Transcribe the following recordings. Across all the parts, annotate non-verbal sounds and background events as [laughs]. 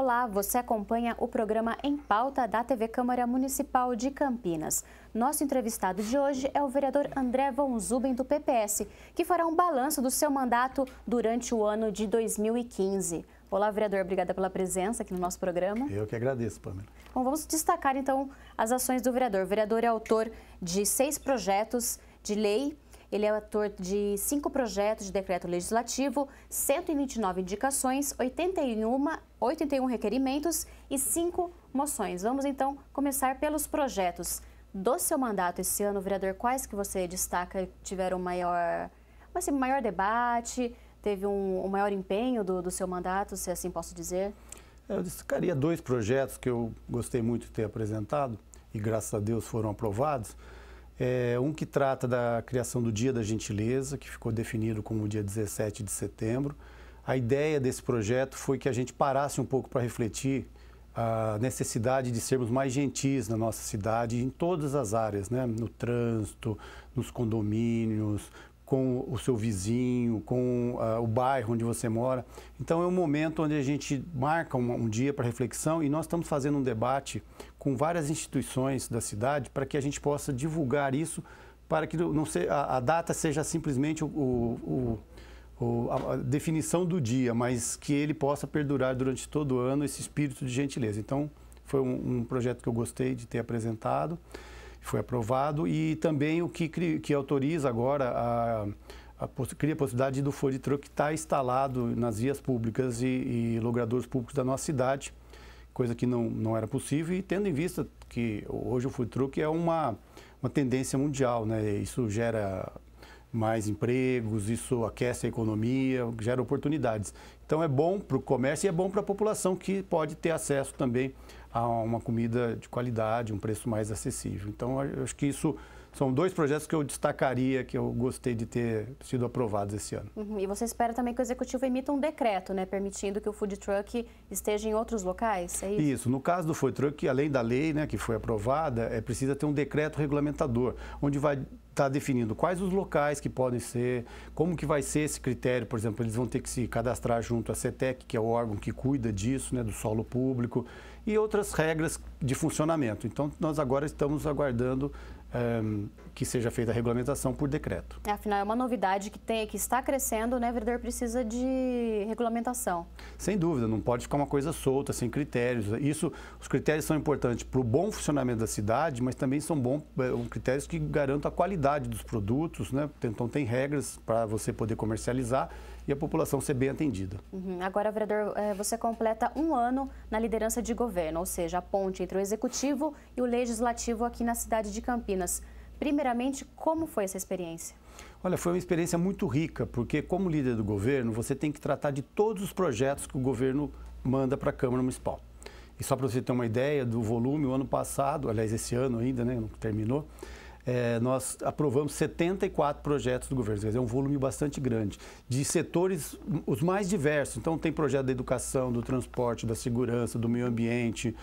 Olá, você acompanha o programa Em Pauta da TV Câmara Municipal de Campinas. Nosso entrevistado de hoje é o vereador André Von Zuben, do PPS, que fará um balanço do seu mandato durante o ano de 2015. Olá, vereador, obrigada pela presença aqui no nosso programa. Eu que agradeço, Pamela. Bom, vamos destacar então as ações do vereador. O vereador é autor de seis projetos de lei ele é ator de cinco projetos de decreto legislativo, 129 indicações, 81, 81 requerimentos e cinco moções. Vamos então começar pelos projetos. Do seu mandato esse ano, vereador, quais que você destaca tiveram maior, assim, maior debate, teve um, um maior empenho do, do seu mandato, se assim posso dizer? Eu destacaria dois projetos que eu gostei muito de ter apresentado e graças a Deus foram aprovados. É, um que trata da criação do Dia da Gentileza, que ficou definido como o dia 17 de setembro. A ideia desse projeto foi que a gente parasse um pouco para refletir a necessidade de sermos mais gentis na nossa cidade, em todas as áreas, né? no trânsito, nos condomínios, com o seu vizinho, com uh, o bairro onde você mora. Então é um momento onde a gente marca um, um dia para reflexão e nós estamos fazendo um debate com várias instituições da cidade para que a gente possa divulgar isso para que não ser a, a, data seja simplesmente o, o, o, a definição do dia, mas que ele possa perdurar durante todo o ano esse espírito de gentileza. Então foi um, um projeto que eu gostei de ter apresentado foi aprovado e também o que, que autoriza agora a, a, a cria a possibilidade do food Truck estar tá instalado nas vias públicas e, e logradores públicos da nossa cidade, coisa que não, não era possível e tendo em vista que hoje o Food Truck é uma, uma tendência mundial, né? isso gera mais empregos, isso aquece a economia, gera oportunidades. Então é bom para o comércio e é bom para a população que pode ter acesso também a uma comida de qualidade, um preço mais acessível. Então, acho que isso são dois projetos que eu destacaria, que eu gostei de ter sido aprovados esse ano. Uhum. E você espera também que o Executivo emita um decreto, né, permitindo que o food truck esteja em outros locais, é isso? Isso. No caso do food truck, além da lei né, que foi aprovada, é precisa ter um decreto regulamentador, onde vai está definindo quais os locais que podem ser, como que vai ser esse critério, por exemplo, eles vão ter que se cadastrar junto à CETEC, que é o órgão que cuida disso, né, do solo público e outras regras de funcionamento. Então, nós agora estamos aguardando um, que seja feita a regulamentação por decreto. É, afinal, é uma novidade que tem, que está crescendo, né, vereador? Precisa de regulamentação. Sem dúvida, não pode ficar uma coisa solta, sem critérios. Isso, os critérios são importantes para o bom funcionamento da cidade, mas também são bom, eh, critérios que garantam a qualidade dos produtos, né? Então, tem regras para você poder comercializar e a população ser bem atendida. Uhum. Agora, vereador, eh, você completa um ano na liderança de governo, ou seja, a ponte entre o executivo e o legislativo aqui na cidade de Campinas. Campinas. Primeiramente, como foi essa experiência? Olha, foi uma experiência muito rica, porque como líder do governo, você tem que tratar de todos os projetos que o governo manda para a Câmara Municipal. E só para você ter uma ideia do volume, o ano passado, aliás, esse ano ainda, né, não terminou, é, nós aprovamos 74 projetos do governo, quer dizer, é um volume bastante grande, de setores os mais diversos. Então, tem projeto da educação, do transporte, da segurança, do meio ambiente,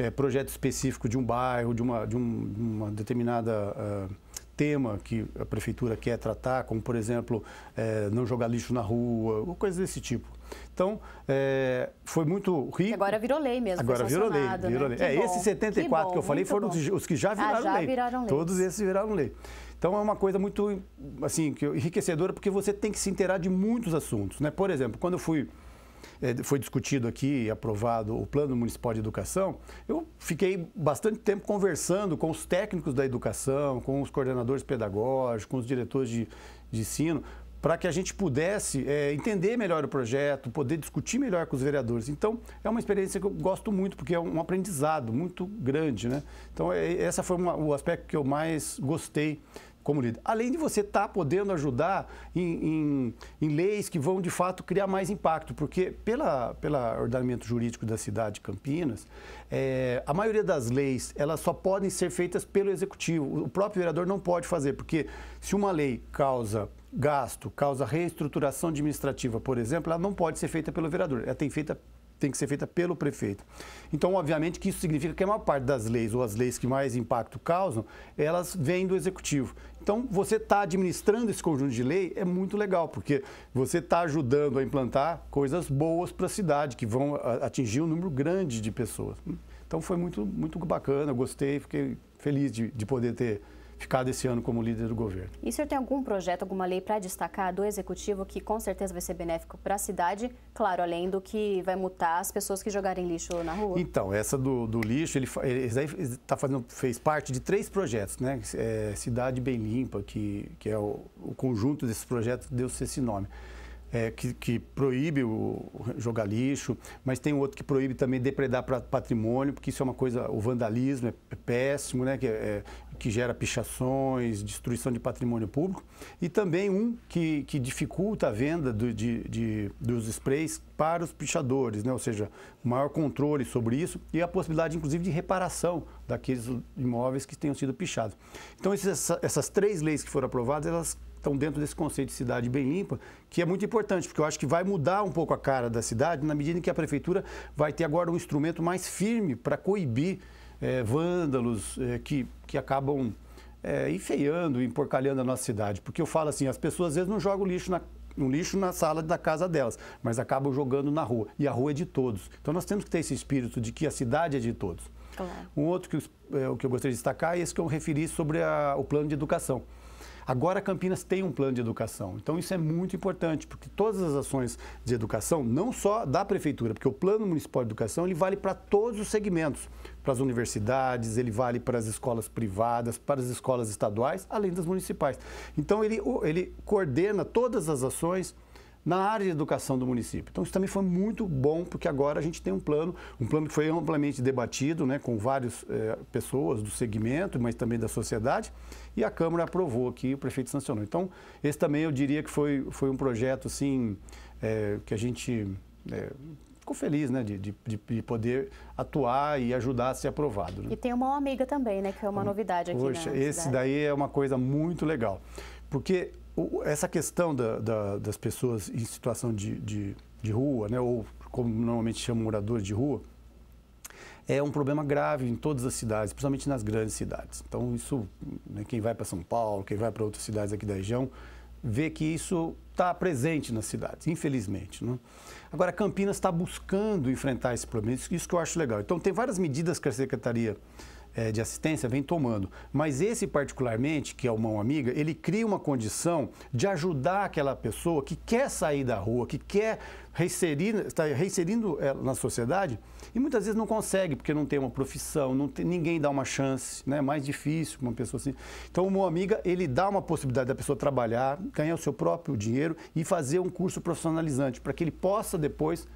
é, projeto específico de um bairro, de uma, de um, uma determinada uh, tema que a prefeitura quer tratar, como por exemplo é, não jogar lixo na rua, ou coisas desse tipo. Então, é, foi muito rico. Agora virou lei mesmo. Agora virou lei. Né? Virou né? lei. É, esses 74 que, bom, que eu falei foram os, os, que já ah, viraram, ah, já lei. viraram lei. Todos esses viraram lei. Então é uma coisa muito assim, enriquecedora, porque você tem que se inteirar de muitos assuntos. Né? Por exemplo, quando eu fui é, foi discutido aqui e aprovado o Plano Municipal de Educação, eu fiquei bastante tempo conversando com os técnicos da educação, com os coordenadores pedagógicos, com os diretores de, de ensino, para que a gente pudesse é, entender melhor o projeto, poder discutir melhor com os vereadores. Então, é uma experiência que eu gosto muito, porque é um aprendizado muito grande. Né? Então, é, essa foi uma, o aspecto que eu mais gostei como líder. Além de você estar tá podendo ajudar em, em, em, leis que vão, de fato, criar mais impacto, porque pela, pela ordenamento jurídico da cidade de Campinas, é, a maioria das leis, elas só podem ser feitas pelo executivo. O próprio vereador não pode fazer, porque se uma lei causa gasto, causa reestruturação administrativa, por exemplo, ela não pode ser feita pelo vereador, ela tem feita tem que ser feita pelo prefeito. Então, obviamente, que isso significa que a maior parte das leis, ou as leis que mais impacto causam, elas vêm do executivo. Então, você está administrando esse conjunto de lei é muito legal, porque você está ajudando a implantar coisas boas para a cidade, que vão atingir um número grande de pessoas. Então, foi muito, muito bacana, gostei, fiquei feliz de, de poder ter ficar desse ano como líder do governo. E o senhor tem algum projeto, alguma lei para destacar do executivo que com certeza vai ser benéfico para a cidade? Claro, além do que vai multar as pessoas que jogarem lixo na rua. Então, essa do, do lixo, ele, ele tá fazendo, fez parte de três projetos, né? É, cidade Bem Limpa, que, que é o, o conjunto desses projetos, deu-se esse nome é, que, que, proíbe o, jogar lixo, mas tem outro que proíbe também depredar patrimônio, porque isso é uma coisa, o vandalismo é, é péssimo, né? que, é, é, que gera pichações, destruição de patrimônio público. E também um que, que dificulta a venda do, de, de, dos sprays para os pichadores, né? ou seja, maior controle sobre isso e a possibilidade, inclusive, de reparação daqueles imóveis que tenham sido pichados. Então, essas três leis que foram aprovadas, elas estão dentro desse conceito de cidade bem limpa, que é muito importante, porque eu acho que vai mudar um pouco a cara da cidade na medida em que a prefeitura vai ter agora um instrumento mais firme para coibir é, vândalos é, que, que acabam é, enfeiando, emporcalhando a nossa cidade. Porque eu falo assim, as pessoas às vezes não jogam lixo na, um lixo na sala da casa delas, mas acabam jogando na rua. E a rua é de todos. Então nós temos que ter esse espírito de que a cidade é de todos. Claro. Um outro que, é, que eu gostaria de destacar é esse que eu referi sobre a, o plano de educação. Agora Campinas tem um plano de educação. Então isso é muito importante, porque todas as ações de educação, não só da prefeitura, porque o Plano Municipal de Educação, ele vale para todos os segmentos, para as universidades, ele vale para as escolas privadas, para as escolas estaduais, além das municipais. Então ele ele coordena todas as ações na área de educação do município. Então isso também foi muito bom, porque agora a gente tem um plano, um plano que foi amplamente debatido né, com várias eh, pessoas do segmento, mas também da sociedade, e a Câmara aprovou aqui, o prefeito sancionou. Então esse também eu diria que foi, foi um projeto assim, eh, que a gente eh, ficou feliz né, de, de, de, poder atuar e ajudar a ser aprovado. Né? E tem uma amiga também, né, que é uma novidade aqui Poxa, esse cidade. daí é uma coisa muito legal, porque essa questão da, da, das pessoas em situação de, de, de, rua, né, ou como normalmente chamam moradores de rua, é um problema grave em todas as cidades, principalmente nas grandes cidades. Então, isso, né, quem vai para São Paulo, quem vai para outras cidades aqui da região, vê que isso está presente nas cidades, infelizmente. Né? Agora, Campinas está buscando enfrentar esse problema, isso, isso que eu acho legal. Então, tem várias medidas que a Secretaria é, de assistência vem tomando. Mas esse, particularmente, que é o Mão Amiga, ele cria uma condição de ajudar aquela pessoa que quer sair da rua, que quer reinserir, está reinserindo na sociedade e muitas vezes não consegue, porque não tem uma profissão, não tem, ninguém dá uma chance, né? É mais difícil uma pessoa assim. Então, o Mão Amiga, ele dá uma possibilidade da pessoa trabalhar, ganhar o seu próprio dinheiro e fazer um curso profissionalizante, para que ele possa depois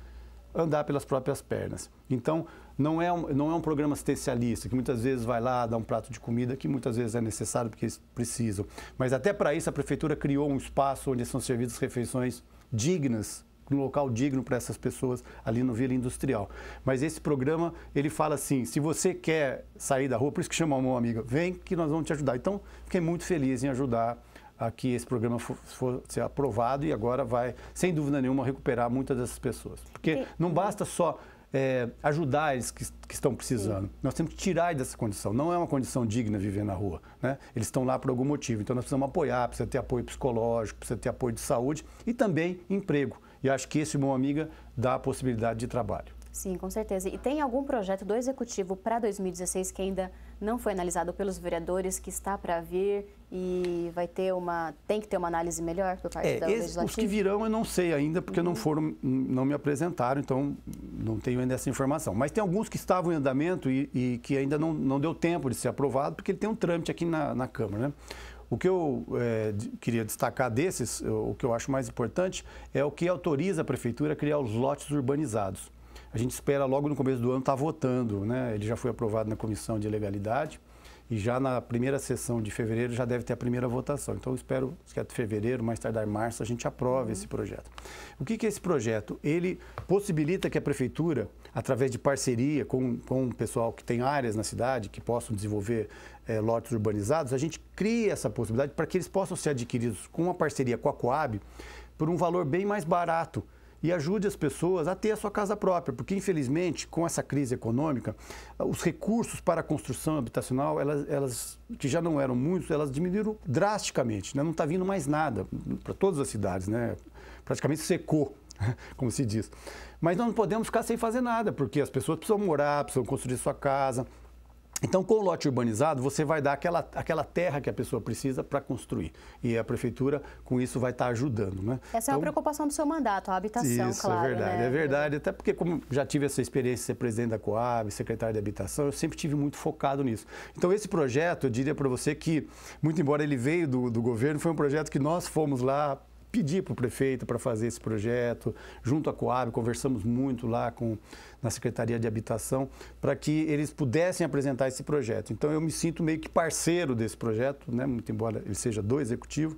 andar pelas próprias pernas. Então, não é, um, não é um programa assistencialista, que muitas vezes vai lá dar um prato de comida, que muitas vezes é necessário porque eles precisam. Mas até para isso, a prefeitura criou um espaço onde são servidas refeições dignas um local digno para essas pessoas ali no Vila Industrial. Mas esse programa, ele fala assim, se você quer sair da rua, por isso que chamou a mão amiga, vem que nós vamos te ajudar. Então, fiquei muito feliz em ajudar a que esse programa fosse aprovado e agora vai, sem dúvida nenhuma, recuperar muitas dessas pessoas. Porque não basta só é, ajudar eles que, que estão precisando. Sim. Nós temos que tirar eles dessa condição. Não é uma condição digna viver na rua. Né? Eles estão lá por algum motivo. Então nós precisamos apoiar, precisa ter apoio psicológico, precisa ter apoio de saúde e também emprego. E acho que esse, meu amiga, dá a possibilidade de trabalho. Sim, com certeza. E tem algum projeto do Executivo para 2016 que ainda não foi analisado pelos vereadores, que está para vir e vai ter uma, tem que ter uma análise melhor por parte é, da legislativa? Os que virão eu não sei ainda, porque uhum. não foram, não me apresentaram, então não tenho ainda essa informação. Mas tem alguns que estavam em andamento e, e que ainda não, não deu tempo de ser aprovado, porque ele tem um trâmite aqui na, na Câmara, né? O que eu é, queria destacar desses, o que eu acho mais importante, é o que autoriza a prefeitura a criar os lotes urbanizados a gente espera logo no começo do ano estar tá votando, né? Ele já foi aprovado na comissão de legalidade e já na primeira sessão de fevereiro já deve ter a primeira votação. Então, espero que até fevereiro, mais tardar março, a gente aprove uhum. esse projeto. O que, que é esse projeto? Ele possibilita que a prefeitura, através de parceria com, com o pessoal que tem áreas na cidade, que possam desenvolver é, lotes urbanizados, a gente cria essa possibilidade para que eles possam ser adquiridos com uma parceria com a Coab por um valor bem mais barato e ajude as pessoas a ter a sua casa própria, porque infelizmente com essa crise econômica, os recursos para a construção habitacional, elas, elas que já não eram muitos, elas diminuíram drasticamente, né? não está vindo mais nada para todas as cidades, né? praticamente secou [laughs] como se diz. Mas nós não podemos ficar sem fazer nada, porque as pessoas precisam morar, precisam construir sua casa, então, com o lote urbanizado, você vai dar aquela, aquela terra que a pessoa precisa para construir. E a prefeitura, com isso, vai estar tá ajudando. Né? Essa então, é uma então preocupação do seu mandato, a habitação, isso, é claro. Isso, é verdade. Né? É verdade, até porque como já tive essa experiência de ser presidente da Coab, secretário de habitação, eu sempre tive muito focado nisso. Então, esse projeto, eu diria para você que, muito embora ele veio do, do governo, foi um projeto que nós fomos lá pedi para o prefeito para fazer esse projeto, junto à Coab, conversamos muito lá com, na Secretaria de Habitação, para que eles pudessem apresentar esse projeto. Então eu me sinto meio que parceiro desse projeto, né, muito embora ele seja do executivo,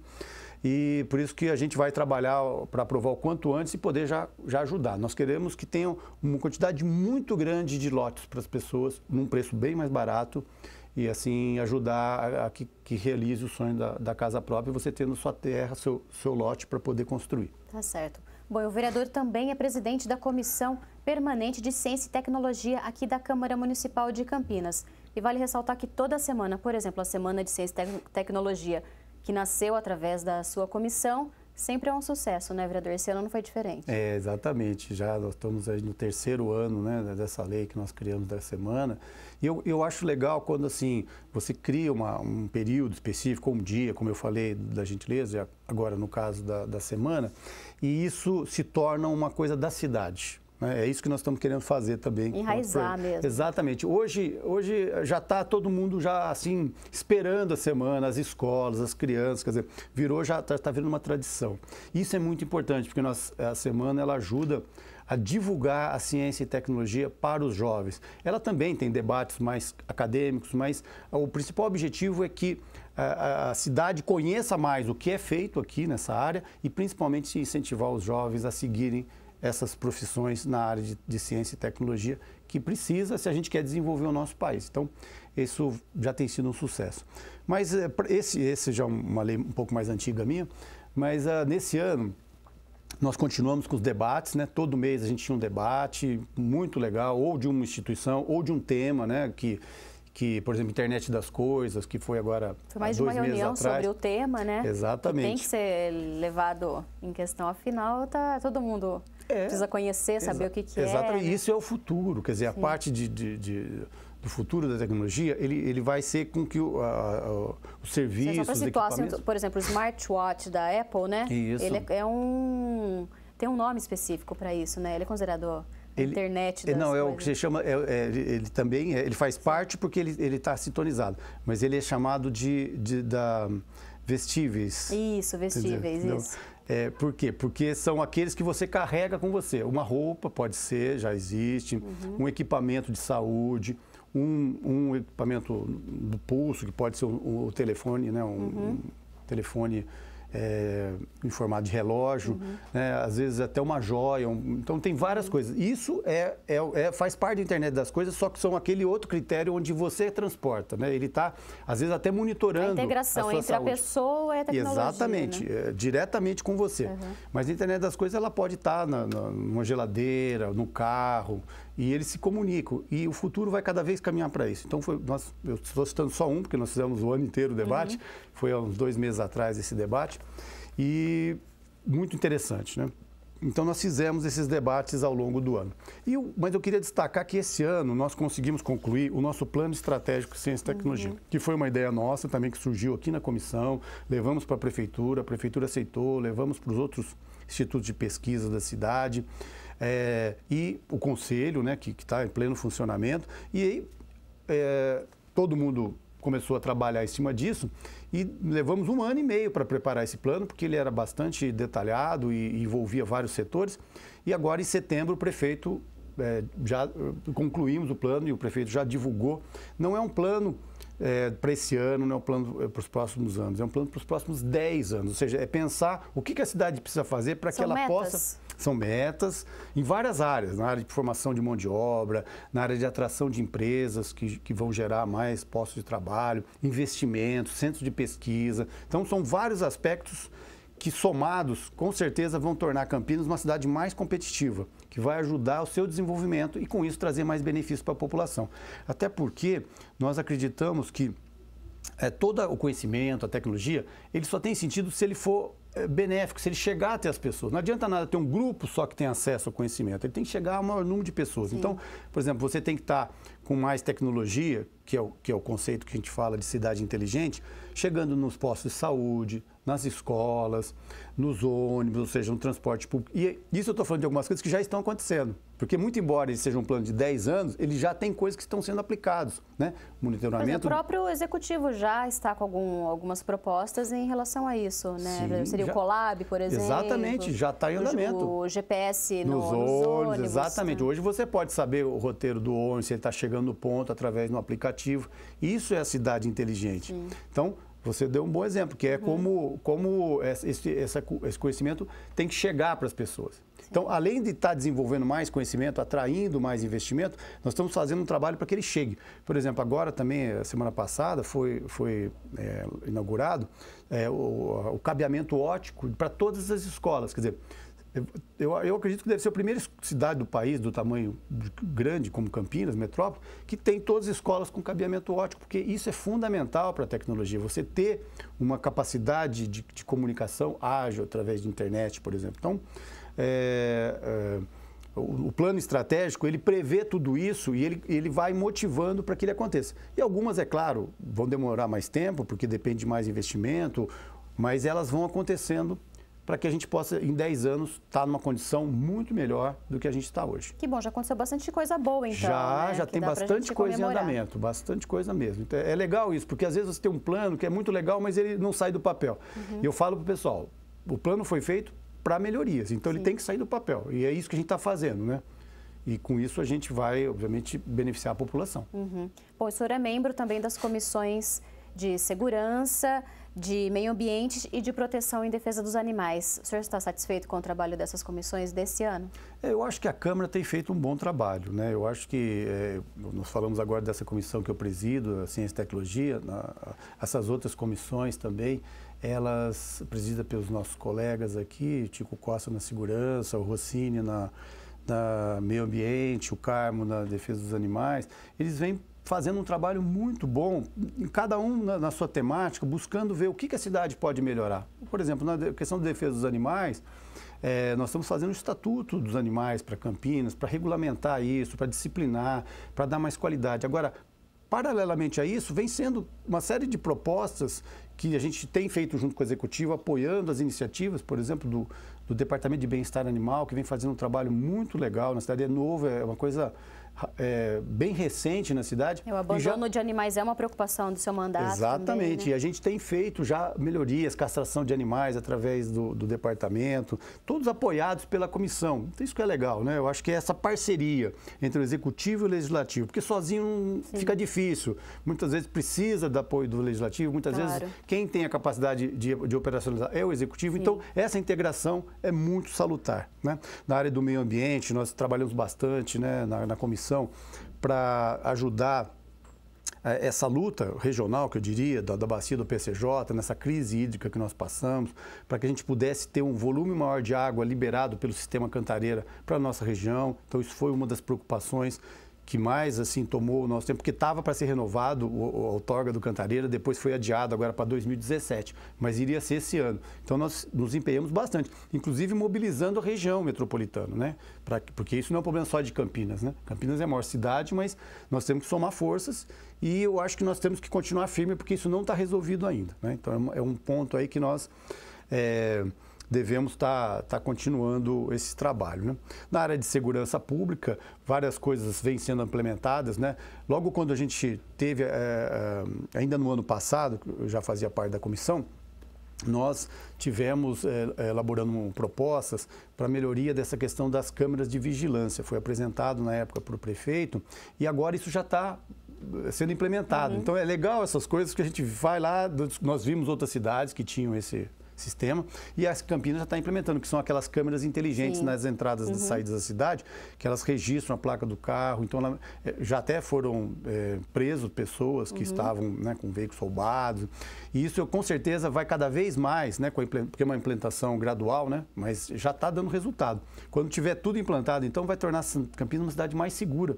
e por isso que a gente vai trabalhar para aprovar o quanto antes e poder já, já ajudar. Nós queremos que tenham uma quantidade muito grande de lotes para as pessoas, num preço bem mais barato, e assim ajudar a, a que, que, realize o sonho da, da, casa própria, você tendo sua terra, seu, seu lote para poder construir. Tá certo. Bom, o vereador também é presidente da Comissão Permanente de Ciência e Tecnologia aqui da Câmara Municipal de Campinas. E vale ressaltar que toda semana, por exemplo, a Semana de Ciência e Tecnologia, que nasceu através da sua comissão, sempre é um sucesso, né, vereador? Esse ano não foi diferente. É, exatamente. Já nós estamos aí no terceiro ano né, dessa lei que nós criamos da semana. E eu, eu acho legal quando, assim, você cria uma, um período específico, um dia, como eu falei da gentileza, agora no caso da, da semana, e isso se torna uma coisa da cidade. Né? É isso que nós estamos querendo fazer também. Enraizar mesmo. Exatamente. Hoje, hoje já está todo mundo já assim esperando a semana, as escolas, as crianças, quer dizer, virou já está tá virando uma tradição. Isso é muito importante porque nós, a semana ela ajuda a divulgar a ciência e tecnologia para os jovens. Ela também tem debates mais acadêmicos, mas o principal objetivo é que a, a, cidade conheça mais o que é feito aqui nessa área e principalmente incentivar os jovens a seguirem essas profissões na área de, de, ciência e tecnologia que precisa se a gente quer desenvolver o nosso país. Então, isso já tem sido um sucesso. Mas eh, esse, esse já é uma lei um pouco mais antiga minha, mas uh, nesse ano nós continuamos com os debates, né? Todo mês a gente tinha um debate muito legal, ou de uma instituição, ou de um tema, né? Que, que por exemplo, internet das coisas, que foi agora foi mais há dois de uma reunião sobre o tema, né? Exatamente. Que tem que ser levado em questão, afinal tá todo mundo é. Precisa conhecer, saber Exa o que, que exatamente. é. Exatamente, né? isso é o futuro. Quer dizer, Sim. a parte de, de, de do futuro da tecnologia, ele, ele vai ser com que o, a, a, os serviços, Sim, assim, Por exemplo, o smartwatch da Apple, né? Isso. Ele é, é um... Tem um nome específico para isso, né? Ele é considerado ele, internet é, das Não, coisas. é o que se chama, é, é, ele, ele, também, é, ele faz parte porque ele está sintonizado, mas ele é chamado de, de da vestíveis. Isso, vestíveis, entendeu? isso. É, por quê? Porque são aqueles que você carrega com você. Uma roupa pode ser, já existe, uhum. um equipamento de saúde, um, um, equipamento do pulso, que pode ser o, telefone, né? Um, uhum. um telefone é, em formato de relógio, uhum. né? às vezes até uma joia. Um, então tem várias uhum. coisas. Isso é, é, é, faz parte da internet das coisas, só que são aquele outro critério onde você transporta. Né? Ele está, às vezes, até monitorando. A integração a entre saúde. a pessoa e a tecnologia. Exatamente, né? É, diretamente com você. Uhum. Mas a internet das coisas ela pode estar tá numa geladeira, no carro, e eles se comunicam. E o futuro vai cada vez caminhar para isso. Então, foi, nós, eu estou citando só um, porque nós fizemos o ano inteiro o debate, uhum. foi há uns dois meses atrás esse debate, e muito interessante, né? Então, nós fizemos esses debates ao longo do ano. E, mas eu queria destacar que esse ano nós conseguimos concluir o nosso plano estratégico de ciência e tecnologia, uhum. que foi uma ideia nossa também que surgiu aqui na comissão, levamos para a prefeitura, a prefeitura aceitou, levamos para os outros institutos de pesquisa da cidade é, e o Conselho, né, que está em pleno funcionamento. E aí é, todo mundo começou a trabalhar em cima disso e levamos um ano e meio para preparar esse plano, porque ele era bastante detalhado e envolvia vários setores. E agora, em setembro, o prefeito é, já concluímos o plano e o prefeito já divulgou. Não é um plano é, para esse ano, não né, é um plano para os próximos anos, é um plano para os próximos 10 anos. Ou seja, é pensar o que, que a cidade precisa fazer para que ela metas. possa. São metas em várias áreas, na área de formação de mão de obra, na área de atração de empresas que, que vão gerar mais postos de trabalho, investimentos, centros de pesquisa. Então, são vários aspectos que somados, com certeza, vão tornar Campinas uma cidade mais competitiva, que vai ajudar o seu desenvolvimento e, com isso, trazer mais benefícios para a população. Até porque nós acreditamos que é, eh, todo o conhecimento, a tecnologia, ele só tem sentido se ele for é, benéfico, se ele chegar até as pessoas. Não adianta nada ter um grupo só que tem acesso ao conhecimento, ele tem que chegar ao maior número de pessoas. Sim. Então, por exemplo, você tem que estar tá com mais tecnologia, que é, o, que é o conceito que a gente fala de cidade inteligente, chegando nos postos de saúde, nas escolas, nos ônibus, ou seja, no transporte público. E isso eu estou falando de algumas coisas que já estão acontecendo. Porque, muito embora ele seja um plano de 10 anos, ele já tem coisas que estão sendo aplicadas, né? Monitoramento. Mas o próprio executivo já está com algum, algumas propostas em relação a isso, né? Sim, Seria já... o Colab, por exemplo. Exatamente, já está em andamento. O, GPS no, nos, ônibus, nos ônibus Exatamente. Né? Hoje você pode saber o roteiro do ônibus, se ele está chegando no ponto através de um aplicativo. Isso é a cidade inteligente. Sim. Então, você deu um bom exemplo, que é uhum. como, como esse, essa, esse conhecimento tem que chegar para as pessoas. Sim. Então, além de estar tá desenvolvendo mais conhecimento, atraindo mais investimento, nós estamos fazendo um trabalho para que ele chegue. Por exemplo, agora também, semana passada, foi, foi é, inaugurado é, o, o cabeamento ótico para todas as escolas. Quer dizer, eu, eu acredito que deve ser a primeira cidade do país, do tamanho grande como Campinas, metrópole, que tem todas as escolas com cabeamento ótico, porque isso é fundamental para a tecnologia. Você ter uma capacidade de, de comunicação ágil através de internet, por exemplo. Então, é, é o plano estratégico ele prevê tudo isso e ele, ele vai motivando para que ele aconteça. E algumas, é claro, vão demorar mais tempo, porque depende de mais investimento, mas elas vão acontecendo para que a gente possa, em 10 anos, estar tá numa condição muito melhor do que a gente está hoje. Que bom, já aconteceu bastante coisa boa, então. Já, né? já que tem bastante coisa comemorar. em andamento, bastante coisa mesmo. Então, é legal isso, porque às vezes você tem um plano que é muito legal, mas ele não sai do papel. Uhum. E eu falo para o pessoal, o plano foi feito para melhorias, então Sim. ele tem que sair do papel. E é isso que a gente está fazendo, né? E com isso a gente vai, obviamente, beneficiar a população. Uhum. Bom, o senhor é membro também das comissões de segurança, de Meio Ambiente e de Proteção em Defesa dos Animais. O senhor está satisfeito com o trabalho dessas comissões desse ano? É, eu acho que a Câmara tem feito um bom trabalho. Né? Eu acho que, é, nós falamos agora dessa comissão que eu presido, a Ciência e Tecnologia, na, essas outras comissões também, elas, presidida pelos nossos colegas aqui, Tico Costa na Segurança, o Rossini na, na Meio Ambiente, o Carmo na Defesa dos Animais, eles vêm fazendo um trabalho muito bom, cada um na, na sua temática, buscando ver o que, que, a cidade pode melhorar. Por exemplo, na questão da defesa dos animais, é, nós estamos fazendo o estatuto dos animais para Campinas, para regulamentar isso, para disciplinar, para dar mais qualidade. Agora, paralelamente a isso, vem sendo uma série de propostas que a gente tem feito junto com o Executivo, apoiando as iniciativas, por exemplo, do, do Departamento de Bem-Estar Animal, que vem fazendo um trabalho muito legal na cidade. É novo, é uma coisa é, bem recente na cidade. É, o abandono já... de animais é uma preocupação do seu mandato. Exatamente. Também, né? E a gente tem feito já melhorias, castração de animais através do, do departamento, todos apoiados pela comissão. Então, isso que é legal, né? Eu acho que é essa parceria entre o executivo e o legislativo, porque sozinho Sim. fica difícil. Muitas vezes precisa do apoio do legislativo, muitas claro. vezes quem tem a capacidade de, de operacionalizar é o executivo. Sim. Então, essa integração é muito salutar. Né? Na área do meio ambiente, nós trabalhamos bastante né, na, na comissão para ajudar é, essa luta regional, que eu diria, da, da bacia do PCJ, nessa crise hídrica que nós passamos, para que a gente pudesse ter um volume maior de água liberado pelo sistema Cantareira para a nossa região. Então, isso foi uma das preocupações que mais assim tomou o nosso tempo, porque estava para ser renovado o, a outorga do Cantareira, depois foi adiado agora para 2017, mas iria ser esse ano. Então nós nos empenhamos bastante, inclusive mobilizando a região metropolitana, né? Pra, porque isso não é um problema só de Campinas, né? Campinas é a maior cidade, mas nós temos que somar forças e eu acho que nós temos que continuar firme porque isso não está resolvido ainda, né? Então é um é ponto aí que nós é, devemos estar tá, tá continuando esse trabalho. Né? Na área de segurança pública, várias coisas vêm sendo implementadas. Né? Logo quando a gente teve, é, ainda no ano passado, eu já fazia parte da comissão, nós tivemos é, elaborando propostas para melhoria dessa questão das câmeras de vigilância. Foi apresentado na época para o prefeito e agora isso já está sendo implementado. Uhum. Então é legal essas coisas que a gente vai lá, nós vimos outras cidades que tinham esse sistema. E as Campinas já está implementando, que são aquelas câmeras inteligentes Sim. nas entradas uhum. e saídas da cidade, que elas registram a placa do carro. Então, ela, eh, já até foram é, eh, presos pessoas que uhum. estavam né, com veículos roubados. E isso, eu, com certeza, vai cada vez mais, né, com a, porque é uma implantação gradual, né, mas já está dando resultado. Quando tiver tudo implantado, então, vai tornar Campinas uma cidade mais segura.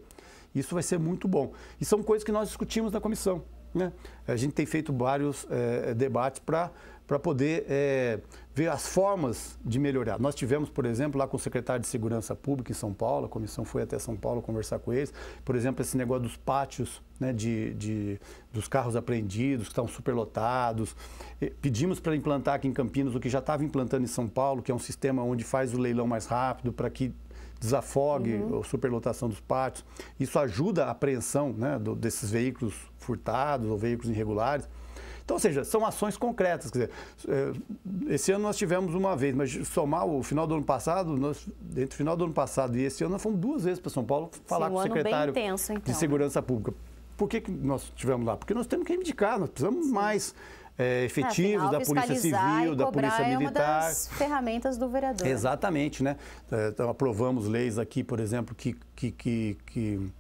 Isso vai ser muito bom. E são coisas que nós discutimos na comissão. Né? A gente tem feito vários é, debates para para poder é, ver as formas de melhorar. Nós tivemos, por exemplo, lá com o secretário de Segurança Pública em São Paulo, a comissão foi até São Paulo conversar com eles, por exemplo, esse negócio dos pátios, né, de, de dos carros apreendidos, que estão superlotados. Pedimos para implantar aqui em Campinas o que já estava implantando em São Paulo, que é um sistema onde faz o leilão mais rápido para que desafogue uhum. a superlotação dos pátios. Isso ajuda a apreensão né, do, desses veículos furtados ou veículos irregulares. Então, ou seja, são ações concretas. Quer dizer, é, esse ano nós tivemos uma vez, mas somar o final do ano passado, nós, entre o final do ano passado e esse ano, nós fomos duas vezes para São Paulo falar Sim, um com o secretário intenso, então. de Segurança Pública. Por que, que nós tivemos lá? Porque nós temos que reivindicar, nós precisamos Sim. mais é, é efetivos Afinal, da Polícia Civil, da Polícia Militar. É uma das ferramentas do vereador. Exatamente, né? Então, aprovamos leis aqui, por exemplo, que, que, que, que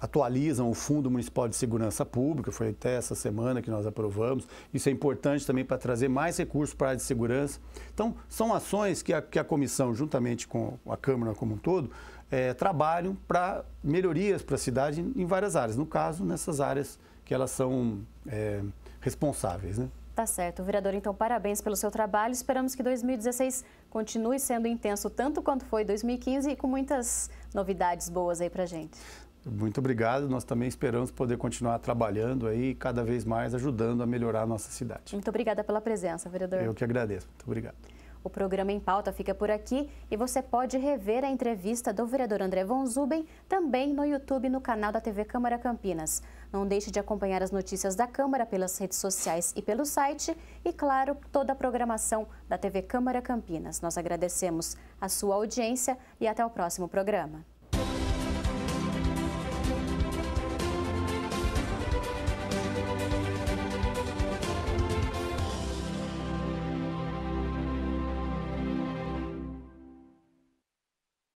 atualizam o Fundo Municipal de Segurança Pública, foi até essa semana que nós aprovamos. Isso é importante também para trazer mais recursos para a área de segurança. Então, são ações que a, que a comissão, juntamente com a Câmara como um todo, é, trabalham para melhorias para a cidade em várias áreas. No caso, nessas áreas que elas são é, responsáveis. Né? Tá certo. Vereador, então, parabéns pelo seu trabalho. Esperamos que 2016 continue sendo intenso, tanto quanto foi 2015, e com muitas novidades boas aí para gente. Muito obrigado. Nós também esperamos poder continuar trabalhando aí, cada vez mais ajudando a melhorar a nossa cidade. Muito obrigada pela presença, vereador. Eu que agradeço. Muito obrigado. O programa Em Pauta fica por aqui e você pode rever a entrevista do vereador André Von Zuben também no YouTube no canal da TV Câmara Campinas. Não deixe de acompanhar as notícias da Câmara pelas redes sociais e pelo site e, claro, toda a programação da TV Câmara Campinas. Nós agradecemos a sua audiência e até o próximo programa.